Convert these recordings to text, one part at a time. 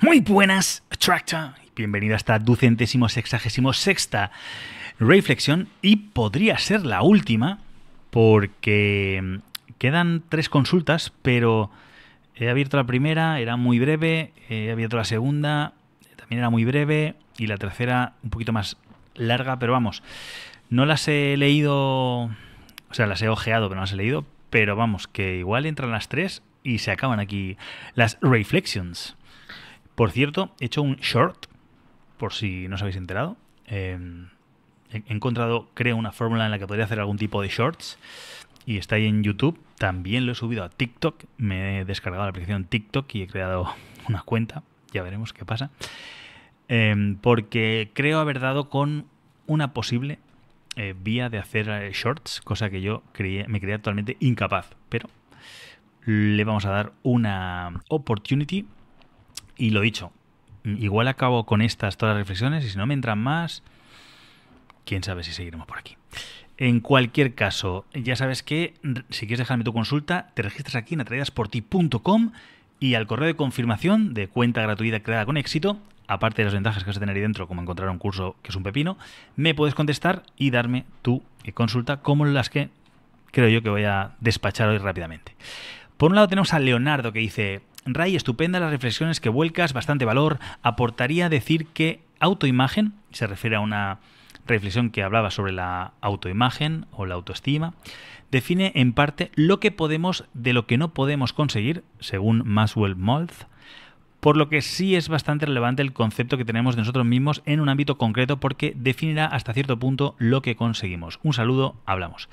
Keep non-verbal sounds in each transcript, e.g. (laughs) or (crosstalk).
Muy buenas, Tractor! Bienvenido a esta ducentésimo sexagésimo sexta reflexión y podría ser la última porque mm, quedan tres consultas, pero he abierto la primera, era muy breve, he abierto la segunda, también era muy breve y la tercera un poquito más larga, pero vamos, no las he leído, o sea, las he ojeado, pero no las he leído, pero vamos, que igual entran las tres y se acaban aquí las Reflexions por cierto, he hecho un short, por si no os habéis enterado. Em, he encontrado, creo, una fórmula en la que podría hacer algún tipo de shorts. Y está ahí en YouTube. También lo he subido a TikTok. Me he descargado la aplicación TikTok y he creado (laughs) una cuenta. Ya veremos qué pasa. Em, porque creo haber dado con una posible eh, vía de hacer eh, shorts, cosa que yo me creía totalmente incapaz. Pero le vamos a dar una opportunity y lo dicho, mm. igual acabo con estas todas las reflexiones y si no me entran más, quién sabe si seguiremos por aquí. En cualquier caso, ya sabes que si quieres dejarme tu consulta, te registras aquí en atraídasporti.com y al correo de confirmación de cuenta gratuita creada con éxito, aparte de las ventajas que vas a tener ahí dentro, como encontrar un curso que es un pepino, me puedes contestar y darme tu eh, consulta como las que creo yo que voy a despachar hoy rápidamente. Por un lado tenemos a Leonardo que dice, Ray, estupenda las reflexiones que vuelcas, bastante valor. Aportaría decir que autoimagen, se refiere a una reflexión que hablaba sobre la autoimagen o la autoestima, define en parte lo que podemos de lo que no podemos conseguir, según Maxwell Maltz, por lo que sí es bastante relevante el concepto que tenemos de nosotros mismos en un ámbito concreto porque definirá hasta cierto punto lo que conseguimos. Un saludo, hablamos.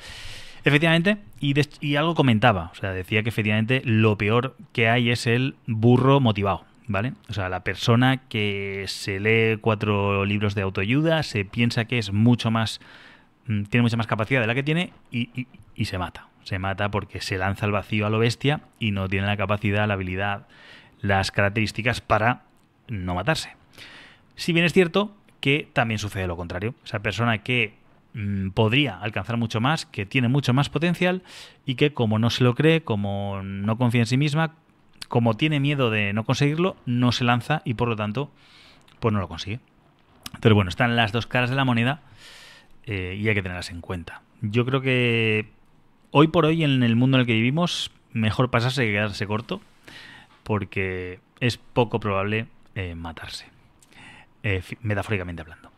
Efectivamente, y, algo comentaba, o sea, decía que efectivamente lo peor que hay es el burro motivado. ¿vale? O sea, la persona que se lee cuatro libros de autoayuda, se piensa que es mucho más, mm, tiene mucha más capacidad de la que tiene y, y, se mata. Se mata porque se lanza al vacío a lo bestia y no tiene la capacidad, la habilidad, las características para no matarse. Si bien es cierto que también sucede lo contrario. Esa persona que Mm, podría alcanzar mucho más, que tiene mucho más potencial y que como no se lo cree, como no confía en sí misma, como tiene miedo de no conseguirlo, no se lanza y por lo tanto, pues no lo consigue. Pero bueno, están las dos caras de la moneda eh, y hay que tenerlas en cuenta. Yo creo que hoy por hoy en el mundo en el que vivimos, mejor pasarse que quedarse corto, porque es poco probable eh, matarse, eh, metafóricamente hablando.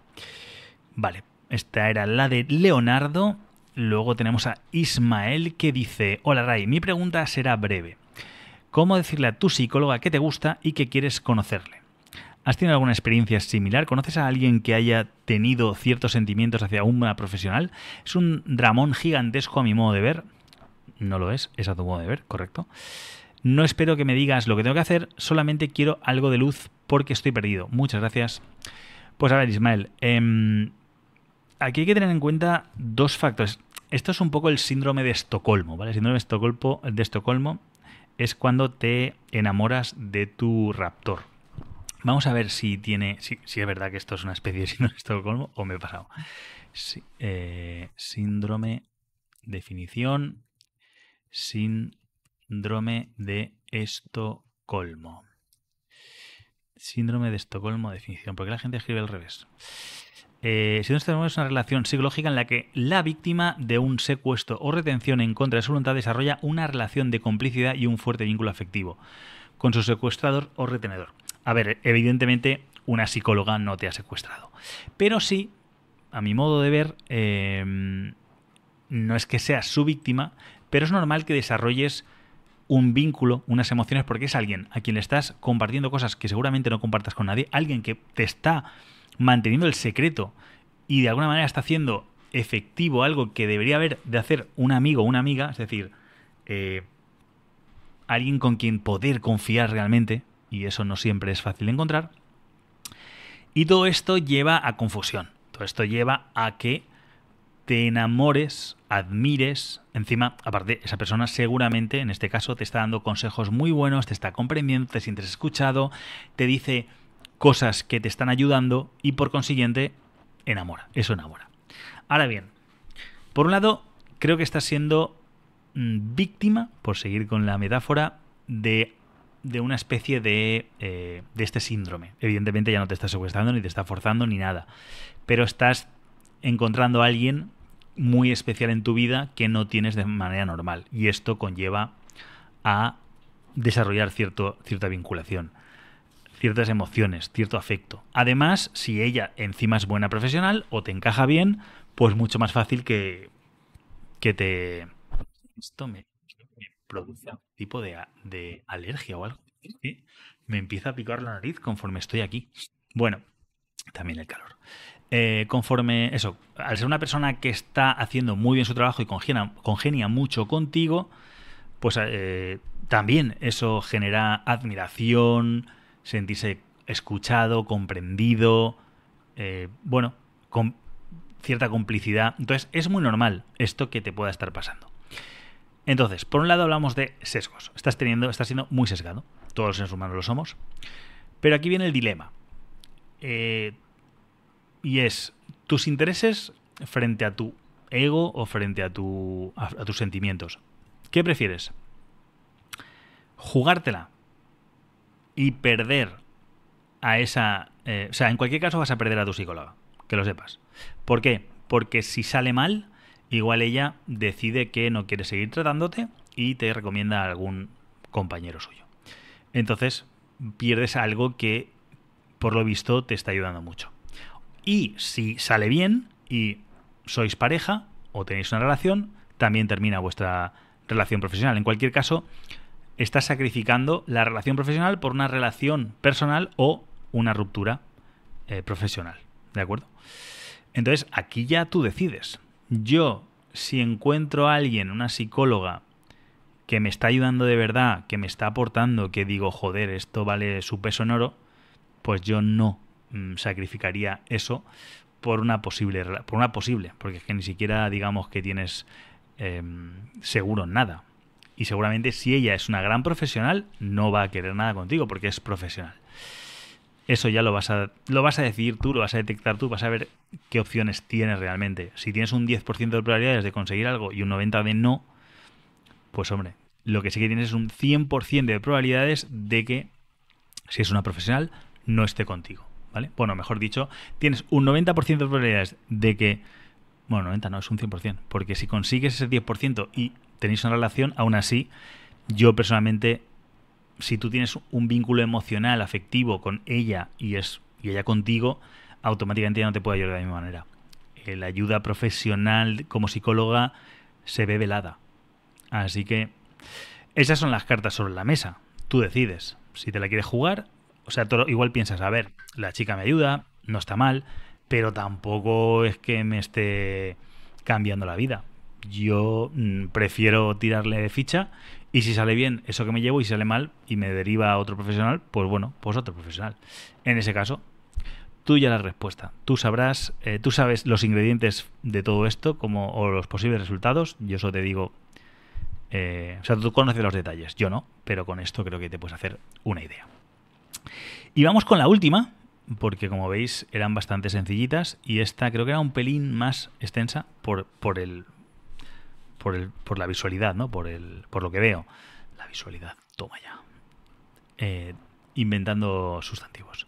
Vale, esta era la de Leonardo. Luego tenemos a Ismael que dice, hola Ray, mi pregunta será breve. ¿Cómo decirle a tu psicóloga que te gusta y que quieres conocerle? ¿Has tenido alguna experiencia similar? ¿Conoces a alguien que haya tenido ciertos sentimientos hacia una profesional? Es un dramón gigantesco a mi modo de ver. No lo es, es a tu modo de ver, correcto. No espero que me digas lo que tengo que hacer, solamente quiero algo de luz porque estoy perdido. Muchas gracias. Pues a ver, Ismael, em, aquí hay que tener en cuenta dos factores. Esto es un poco el síndrome de Estocolmo, ¿vale? El síndrome de Estocolmo, es cuando te enamoras de tu raptor. Vamos a ver si tiene. Si, es verdad que esto es una especie de síndrome de Estocolmo o me he pasado. Eh, síndrome. Definición. Síndrome de Estocolmo. Síndrome de Estocolmo, definición. Porque la gente escribe al revés. Eh, si nos tenemos una relación psicológica en la que la víctima de un secuestro o retención en contra de su voluntad desarrolla una relación de complicidad y un fuerte vínculo afectivo con su secuestrador o retenedor. A ver, evidentemente una psicóloga no te ha secuestrado, pero sí, a mi modo de ver, em, no es que seas su víctima, pero es normal que desarrolles un vínculo, unas emociones, porque es alguien a quien le estás compartiendo cosas que seguramente no compartas con nadie, alguien que te está manteniendo el secreto y de alguna manera está haciendo efectivo algo que debería haber de hacer un amigo o una amiga, es decir, eh, alguien con quien poder confiar realmente, y eso no siempre es fácil de encontrar. Y todo esto lleva a confusión, todo esto lleva a que te enamores, admires, encima, aparte, esa persona seguramente, en este caso, te está dando consejos muy buenos, te está comprendiendo, te sientes escuchado, te dice cosas que te están ayudando y por consiguiente enamora, eso enamora. Ahora bien, por un lado, creo que estás siendo mm, víctima, por seguir con la metáfora, de, una especie eh, de, este síndrome. Evidentemente ya no te está secuestrando, ni te está forzando, ni nada. Pero estás encontrando a alguien muy especial en tu vida que no tienes de manera normal. Y esto conlleva a desarrollar cierta vinculación ciertas emociones, cierto afecto. Además, si ella encima es buena profesional o te encaja bien, pues mucho más fácil que, que te... Esto me, produce tipo de, alergia o algo. Me empieza a picar la nariz conforme estoy aquí. Bueno, también el calor. Eh, conforme eso, al ser una persona que está haciendo muy bien su trabajo y congenia, congenia mucho contigo, pues eh, también eso genera admiración, sentirse escuchado, comprendido, eh, bueno, con cierta complicidad. Entonces, es muy normal esto que te pueda estar pasando. Entonces, por un lado hablamos de sesgos. Estás teniendo, siendo muy sesgado. Todos los seres humanos lo somos. Pero aquí viene el dilema. Eh, y es tus intereses frente a tu ego o frente a, a tus sentimientos. ¿Qué prefieres? Jugártela y perder a esa... Eh, o sea, en cualquier caso vas a perder a tu psicóloga, que lo sepas. ¿Por qué? Porque si sale mal, igual ella decide que no quiere seguir tratándote y te recomienda a algún compañero suyo. Entonces, pierdes algo que, por lo visto, te está ayudando mucho. Y si sale bien y sois pareja o tenéis una relación, también termina vuestra relación profesional. En cualquier caso, estás sacrificando la relación profesional por una relación personal o una ruptura eh, profesional. ¿De acuerdo? Entonces, aquí ya tú decides. Yo, si encuentro a alguien, una psicóloga, que me está ayudando de verdad, que me está aportando, que digo, joder, esto vale su peso en oro, pues yo no mm, sacrificaría eso por una posible, por una posible, porque es que ni siquiera digamos que tienes em, seguro seguro nada. Y seguramente si ella es una gran profesional, no va a querer nada contigo porque es profesional. Eso ya lo vas a, lo vas a decidir tú, lo vas a detectar tú, vas a ver qué opciones tienes realmente. Si tienes un 10% de probabilidades de conseguir algo y un 90% de no, pues hombre, lo que sí que tienes es un 100% de probabilidades de que si es una profesional, no esté contigo. ¿Vale? Bueno, mejor dicho, tienes un 90% de probabilidades de que. Bueno, 90 no, es un 100%, porque si consigues ese 10% y tenéis una relación, aún así, yo personalmente, si tú tienes un vínculo emocional, afectivo con ella y, es, ella contigo, automáticamente ya no te puede ayudar de la misma manera. Eh, la ayuda profesional como psicóloga se ve velada. Así que esas son las cartas sobre la mesa. Tú decides si te la quieres jugar. O sea, igual piensas, a ver, la chica me ayuda, no está mal, pero tampoco es que me esté cambiando la vida yo mm, prefiero tirarle ficha y si sale bien, eso que me llevo, y si sale mal y me deriva a otro profesional, pues bueno, pues otro profesional. En ese caso, tú ya la respuesta. Tú sabrás, eh, tú sabes los ingredientes de todo esto como, o los posibles resultados. Yo eso te digo. Eh, o sea, tú conoces los detalles, yo no, pero con esto creo que te puedes hacer una idea. Y vamos con la última, porque como veis eran bastante sencillitas y esta creo que era un pelín más extensa por, por el por, la visualidad, ¿no? Por, por lo que veo. La visualidad, toma ya. Eh, inventando sustantivos.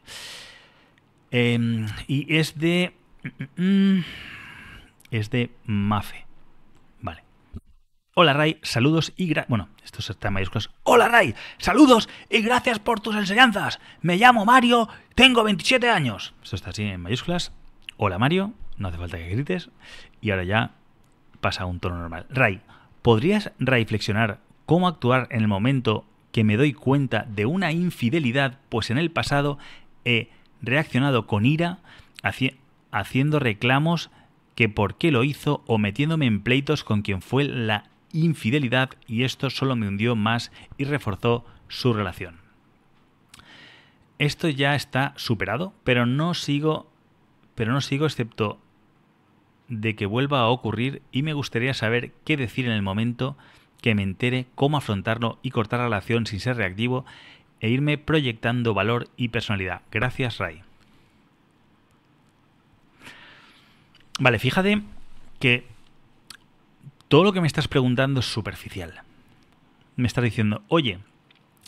Em, y es de... Mm, mm, mm, es de Mafe. Vale. Hola Ray, saludos y gracias... Bueno, esto está en mayúsculas. Hola Ray, saludos y gracias por tus enseñanzas. Me llamo Mario, tengo 27 años. Esto está así en mayúsculas. Hola Mario, no hace falta que grites. Y ahora ya pasa a un tono normal. Ray, ¿podrías reflexionar cómo actuar en el momento que me doy cuenta de una infidelidad, pues en el pasado he reaccionado con ira, haciendo reclamos que por qué lo hizo o metiéndome en pleitos con quien fue la infidelidad y esto solo me hundió más y reforzó su relación. Esto ya está superado, pero no sigo pero no sigo excepto de que vuelva a ocurrir y me gustaría saber qué decir en el momento que me entere, cómo afrontarlo y cortar la relación sin ser reactivo e irme proyectando valor y personalidad. Gracias, Ray. Vale, fíjate que todo lo que me estás preguntando es superficial. Me estás diciendo, oye,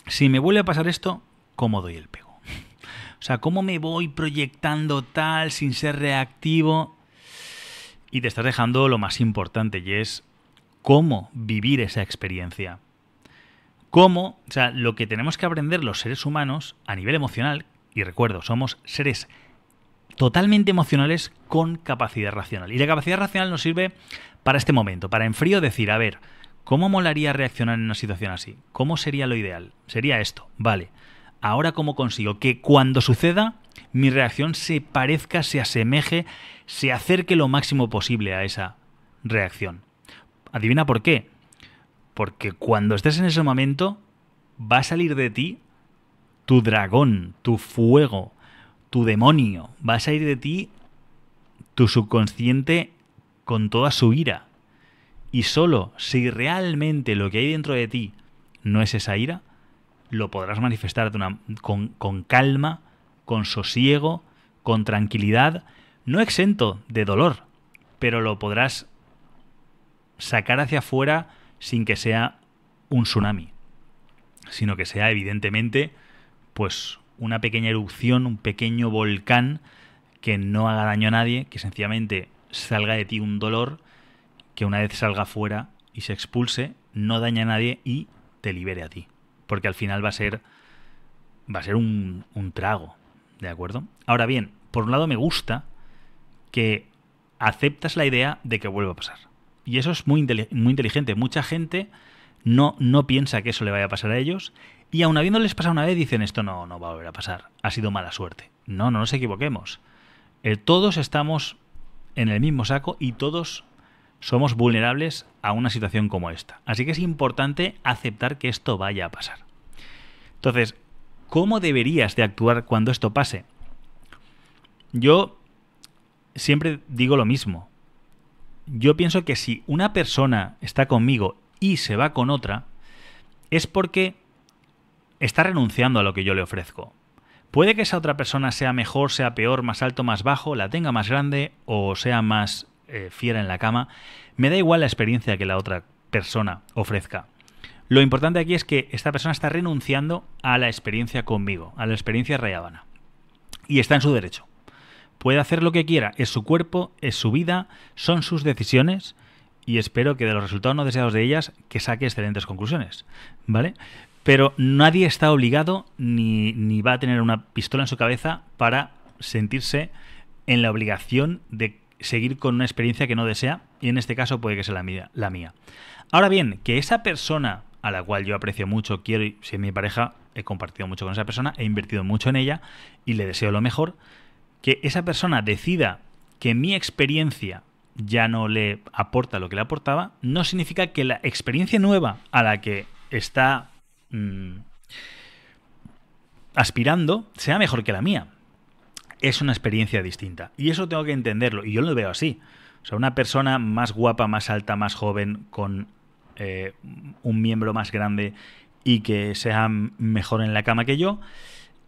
si me vuelve a pasar esto, ¿cómo doy el pego? (laughs) O sea, ¿cómo me voy proyectando tal sin ser reactivo? Y te estás dejando lo más importante y es cómo vivir esa experiencia. Cómo, o sea, lo que tenemos que aprender los seres humanos a nivel emocional, y recuerdo, somos seres totalmente emocionales con capacidad racional. Y la capacidad racional nos sirve para este momento, para en frío decir, a ver, ¿cómo molaría reaccionar en una situación así? ¿Cómo sería lo ideal? Sería esto, vale. Ahora cómo consigo que cuando suceda mi reacción se parezca, se asemeje, se acerque lo máximo posible a esa reacción. Adivina por qué. Porque cuando estés en ese momento, va a salir de ti tu dragón, tu fuego, tu demonio. Va a salir de ti tu subconsciente con toda su ira. Y solo si realmente lo que hay dentro de ti no es esa ira, lo podrás manifestar con calma, con sosiego, con tranquilidad, no exento de dolor, pero lo podrás sacar hacia afuera sin que sea un tsunami, sino que sea evidentemente pues una pequeña erupción, un pequeño volcán que no haga daño a nadie, que sencillamente salga de ti un dolor que una vez salga fuera y se expulse, no daña a nadie y te libere a ti, porque al final va a ser va a ser un, un trago, ¿De acuerdo? Ahora bien, por un lado me gusta que aceptas la idea de que vuelva a pasar. Y eso es muy, muy inteligente. Mucha gente no, no piensa que eso le vaya a pasar a ellos y aun habiéndoles pasado una vez dicen esto no, no va a volver a pasar. Ha sido mala suerte. No, no nos equivoquemos. Eh, todos estamos en el mismo saco y todos somos vulnerables a una situación como esta. Así que es importante aceptar que esto vaya a pasar. Entonces, cómo deberías de actuar cuando esto pase. Yo siempre digo lo mismo. Yo pienso que si una persona está conmigo y se va con otra, es porque está renunciando a lo que yo le ofrezco. Puede que esa otra persona sea mejor, sea peor, más alto, más bajo, la tenga más grande o sea más eh, fiera en la cama. Me da igual la experiencia que la otra persona ofrezca. Lo importante aquí es que esta persona está renunciando a la experiencia conmigo, a la experiencia rayabana. Y está en su derecho. Puede hacer lo que quiera, es su cuerpo, es su vida, son sus decisiones y espero que de los resultados no deseados de ellas que saque excelentes conclusiones, ¿vale? Pero nadie está obligado ni, va a tener una pistola en su cabeza para sentirse en la obligación de seguir con una experiencia que no desea y en este caso puede que sea La mía. Ahora bien, que esa persona a la cual yo aprecio mucho, quiero y si es mi pareja, he compartido mucho con esa persona, he invertido mucho en ella y le deseo lo mejor, que esa persona decida que mi experiencia ya no le aporta lo que le aportaba, no significa que la experiencia nueva a la que está mm, aspirando sea mejor que la mía. Es una experiencia distinta. Y eso tengo que entenderlo. Y yo lo veo así. O sea, una persona más guapa, más alta, más joven, con eh, un miembro más grande y que sea mejor en la cama que yo,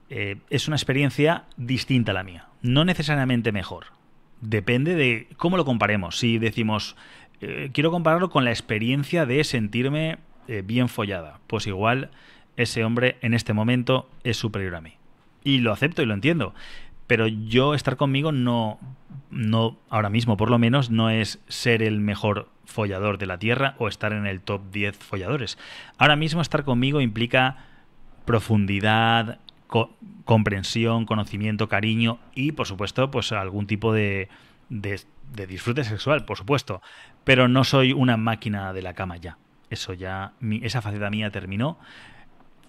eh, es una experiencia distinta a la mía. No necesariamente mejor. Depende de cómo lo comparemos. Si decimos, eh, quiero compararlo con la experiencia de sentirme bien follada, pues igual ese hombre en este momento es superior a mí. Y lo acepto y lo entiendo pero yo estar conmigo no, no, ahora mismo por lo menos, no es ser el mejor follador de la Tierra o estar en el top 10 folladores. Ahora mismo estar conmigo implica profundidad, comprensión, conocimiento, cariño y, por supuesto, pues algún tipo de, de, disfrute sexual, por supuesto. Pero no soy una máquina de la cama ya. Eso ya, esa faceta mía terminó.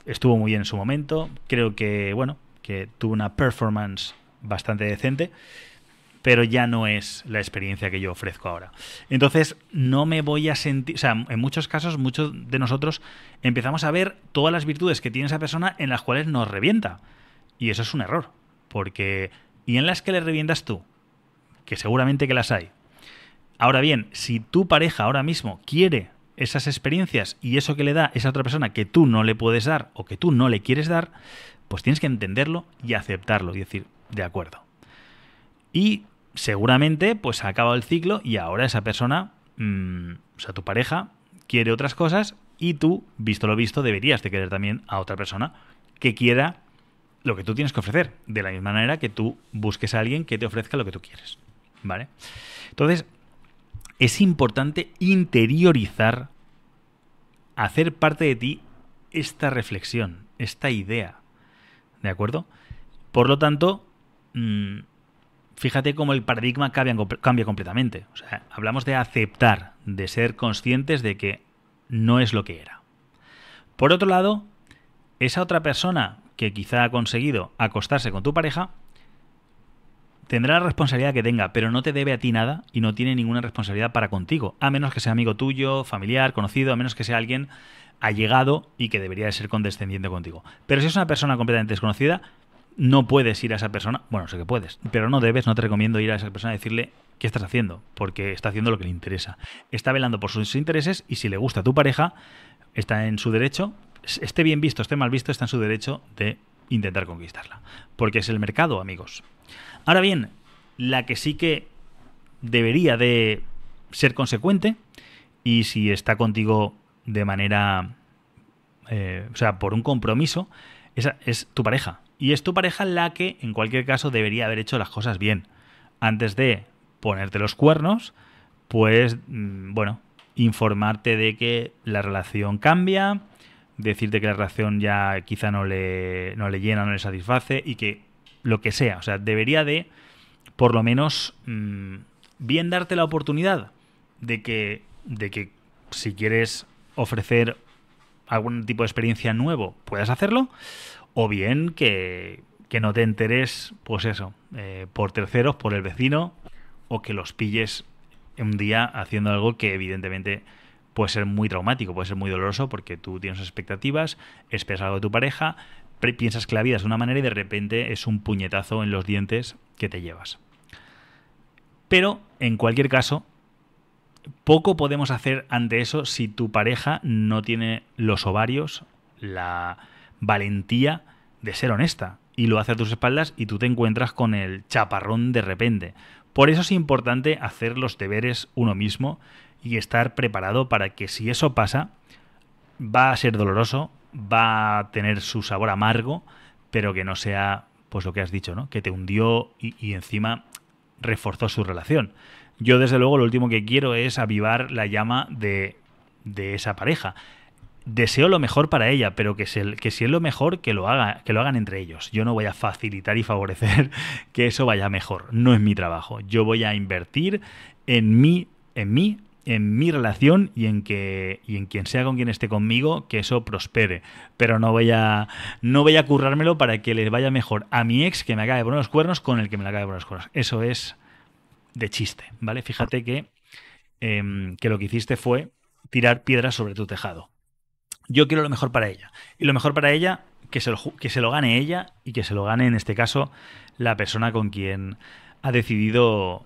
Estuvo muy bien en su momento. Creo que, bueno, que tuvo una performance bastante decente, pero ya no es la experiencia que yo ofrezco ahora. Entonces, no me voy a sentir, o sea, en muchos casos, muchos de nosotros empezamos a ver todas las virtudes que tiene esa persona en las cuales nos revienta. Y eso es un error, porque... ¿Y en las que le revientas tú? Que seguramente que las hay. Ahora bien, si tu pareja ahora mismo quiere esas experiencias y eso que le da esa otra persona que tú no le puedes dar o que tú no le quieres dar, pues tienes que entenderlo y aceptarlo y decir, de acuerdo. Y seguramente pues ha acabado el ciclo y ahora esa persona, mm, o sea, tu pareja, quiere otras cosas y tú, visto lo visto, deberías de querer también a otra persona que quiera lo que tú tienes que ofrecer, de la misma manera que tú busques a alguien que te ofrezca lo que tú quieres, ¿vale? Entonces, es importante interiorizar, hacer parte de ti esta reflexión, esta idea, ¿De acuerdo? Por lo tanto, mm, fíjate cómo el paradigma cambia, cambia completamente. O sea, hablamos de aceptar, de ser conscientes de que no es lo que era. Por otro lado, esa otra persona que quizá ha conseguido acostarse con tu pareja, tendrá la responsabilidad que tenga, pero no te debe a ti nada y no tiene ninguna responsabilidad para contigo, a menos que sea amigo tuyo, familiar, conocido, a menos que sea alguien ha llegado y que debería de ser condescendiente contigo. Pero si es una persona completamente desconocida, no puedes ir a esa persona, bueno, sé que puedes, pero no debes, no te recomiendo ir a esa persona a decirle qué estás haciendo, porque está haciendo lo que le interesa. Está velando por sus intereses y si le gusta a tu pareja, está en su derecho, esté bien visto, esté mal visto, está en su derecho de intentar conquistarla, porque es el mercado, amigos. Ahora bien, la que sí que debería de ser consecuente y si está contigo de manera, eh, o sea, por un compromiso, esa es tu pareja. Y es tu pareja la que, en cualquier caso, debería haber hecho las cosas bien. Antes de ponerte los cuernos, pues, mm, bueno, informarte de que la relación cambia, decirte que la relación ya quizá no le, no le llena, no le satisface y que lo que sea. O sea, debería de, por lo menos, mm, bien darte la oportunidad de que, de que si quieres ofrecer algún tipo de experiencia nuevo, puedas hacerlo, o bien que, no te enteres, pues eso, eh, por terceros, por el vecino, o que los pilles un día haciendo algo que evidentemente puede ser muy traumático, puede ser muy doloroso porque tú tienes expectativas, esperas algo de tu pareja, piensas que la vida es de una manera y de repente es un puñetazo en los dientes que te llevas. Pero, en cualquier caso, poco podemos hacer ante eso si tu pareja no tiene los ovarios, la valentía de ser honesta y lo hace a tus espaldas y tú te encuentras con el chaparrón de repente. Por eso es importante hacer los deberes uno mismo y estar preparado para que si eso pasa, va a ser doloroso, va a tener su sabor amargo, pero que no sea pues lo que has dicho, ¿no? Que te hundió y, y encima reforzó su relación yo desde luego lo último que quiero es avivar la llama de, esa pareja. Deseo lo mejor para ella, pero que, que si es lo mejor, que lo, haga, que lo hagan entre ellos. Yo no voy a facilitar y favorecer (laughs) que eso vaya mejor. No es mi trabajo. Yo voy a invertir en mí, en mí, en mi relación y en que en quien sea con quien esté conmigo que eso prospere pero no voy a no voy a currármelo para que les vaya mejor a mi ex que me acabe de poner los cuernos con el que me la acabe de poner los cuernos eso es de chiste, ¿vale? Fíjate que, em, que lo que hiciste fue tirar piedras sobre tu tejado. Yo quiero lo mejor para ella. Y lo mejor para ella, que se lo, que se lo gane ella y que se lo gane, en este caso, la persona con quien ha decidido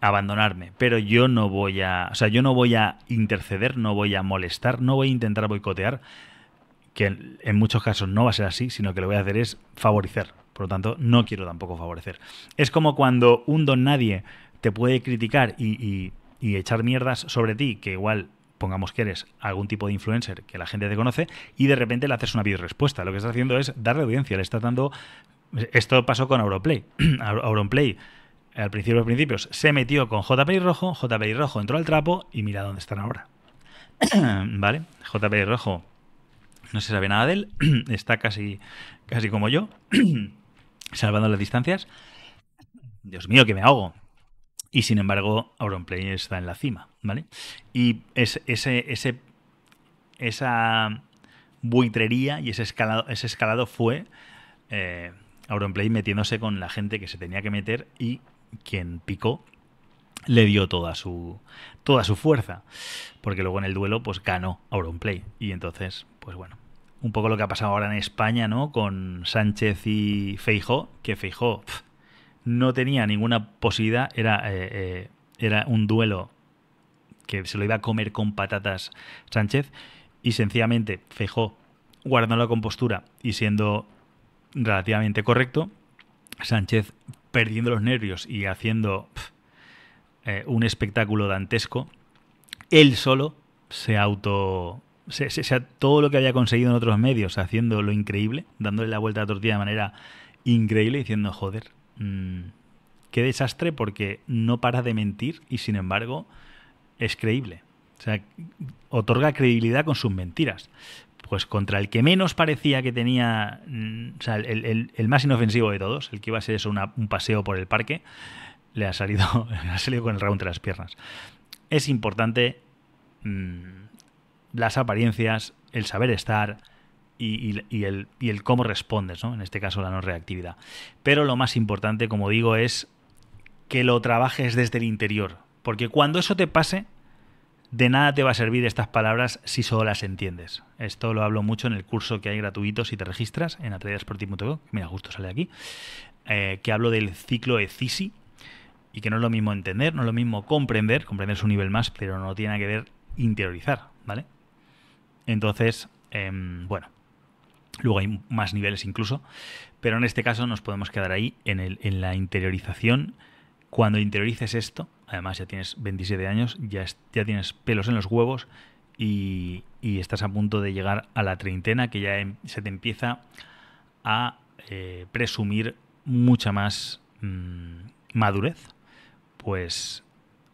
abandonarme, pero yo no voy a, o sea, yo no voy a interceder, no voy a molestar, no voy a intentar boicotear, que en, muchos casos no va a ser así, sino que lo voy a hacer es favorecer. Por lo tanto, no quiero tampoco favorecer. Es como cuando un don nadie te puede criticar y, echar mierdas sobre ti, que igual pongamos que eres algún tipo de influencer que la gente te conoce, y de repente le haces una video respuesta. Lo que estás haciendo es darle audiencia, le estás dando... Esto pasó con Auronplay. (clears throat) Auronplay, al principio de los principios, se metió con JPI Rojo, JPI Rojo entró al trapo y mira dónde están ahora. (clears throat) ¿Vale? JPI Rojo no se sabe nada de él, (clears throat) está casi, casi como yo, salvando las distancias. Dios mío, que me ahogo. Y sin embargo, Auronplay está en la cima, ¿vale? Y es, ese, ese, esa buitrería y ese escalado, ese escalado fue eh, Auronplay metiéndose con la gente que se tenía que meter y quien picó le dio toda su, toda su fuerza. Porque luego en el duelo, pues ganó Auronplay. Y entonces, pues bueno, un poco lo que ha pasado ahora en España, ¿no? Con Sánchez y Feijó, que Feijó no tenía ninguna posibilidad, era, eh, eh, era un duelo que se lo iba a comer con patatas Sánchez y sencillamente Fejó guardando la compostura y siendo relativamente correcto, Sánchez perdiendo los nervios y haciendo eh, un espectáculo dantesco, él solo se auto... Se, se, todo lo que había conseguido en otros medios haciendo lo increíble, dándole la vuelta a la tortilla de manera increíble, diciendo, joder, Mm, qué desastre porque no para de mentir y sin embargo es creíble. O sea, otorga credibilidad con sus mentiras. Pues contra el que menos parecía que tenía, mm, o sea, el, más inofensivo de todos, el que iba a ser eso, un paseo por el parque, le ha salido, (laughs) ha salido con el raúl entre las piernas. Es importante mm, las apariencias, el saber estar, y, el, cómo respondes, ¿no? en este caso la no reactividad. Pero lo más importante, como digo, es que lo trabajes desde el interior, porque cuando eso te pase, de nada te va a servir estas palabras si solo las entiendes. Esto lo hablo mucho en el curso que hay gratuito si te registras en atrevidasportivo.com, mira, justo sale aquí, eh, que hablo del ciclo ECISI y que no es lo mismo entender, no es lo mismo comprender, comprender es un nivel más, pero no tiene que ver interiorizar, ¿vale? Entonces, em, bueno, Luego hay más niveles incluso, pero en este caso nos podemos quedar ahí en, el, en la interiorización. Cuando interiorices esto, además ya tienes 27 años, ya, tienes pelos en los huevos y, estás a punto de llegar a la treintena que ya em, se te empieza a eh, presumir mucha más mm, madurez, pues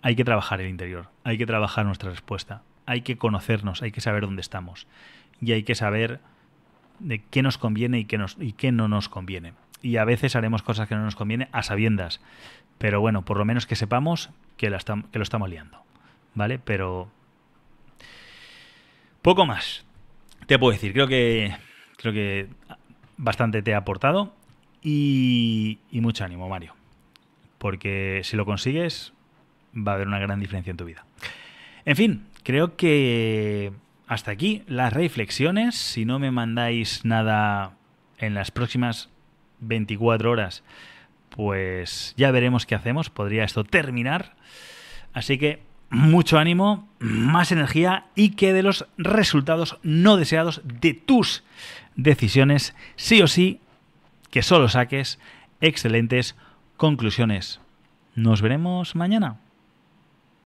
hay que trabajar el interior, hay que trabajar nuestra respuesta, hay que conocernos, hay que saber dónde estamos y hay que saber de qué nos conviene y qué, nos, no nos conviene. Y a veces haremos cosas que no nos conviene a sabiendas. Pero bueno, por lo menos que sepamos que, que lo estamos liando. ¿Vale? Pero... Poco más. Te puedo decir, creo que, creo que bastante te ha aportado y, y mucho ánimo, Mario. Porque si lo consigues, va a haber una gran diferencia en tu vida. En fin, creo que hasta aquí las reflexiones. Si no me mandáis nada en las próximas 24 horas, pues ya veremos qué hacemos. Podría esto terminar. Así que mucho ánimo, más energía y que de los resultados no deseados de tus decisiones, sí o sí, que solo saques excelentes conclusiones. Nos veremos mañana.